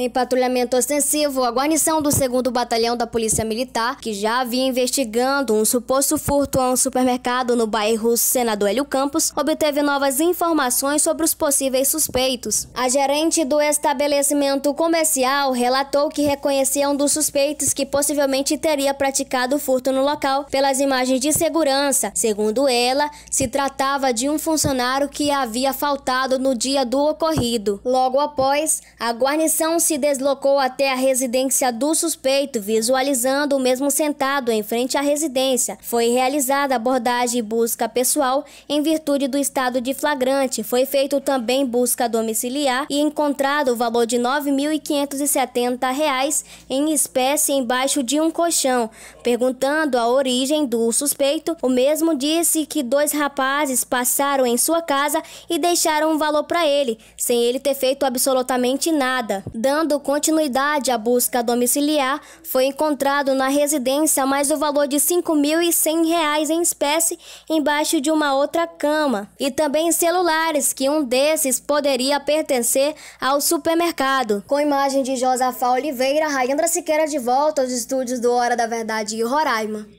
Em patrulhamento ostensivo, a guarnição do 2 Batalhão da Polícia Militar, que já havia investigando um suposto furto a um supermercado no bairro Senador Hélio Campos, obteve novas informações sobre os possíveis suspeitos. A gerente do estabelecimento comercial relatou que reconhecia um dos suspeitos que possivelmente teria praticado furto no local pelas imagens de segurança. Segundo ela, se tratava de um funcionário que havia faltado no dia do ocorrido. Logo após, a guarnição se deslocou até a residência do suspeito, visualizando o mesmo sentado em frente à residência. Foi realizada abordagem e busca pessoal em virtude do estado de flagrante. Foi feito também busca domiciliar e encontrado o valor de R$ 9.570 em espécie embaixo de um colchão. Perguntando a origem do suspeito, o mesmo disse que dois rapazes passaram em sua casa e deixaram um valor para ele, sem ele ter feito absolutamente nada. Dando Dando continuidade à busca domiciliar, foi encontrado na residência mais o valor de R$ 5.100 em espécie embaixo de uma outra cama e também celulares, que um desses poderia pertencer ao supermercado. Com imagem de Josafá Oliveira, Raindra Siqueira de volta aos estúdios do Hora da Verdade e Roraima.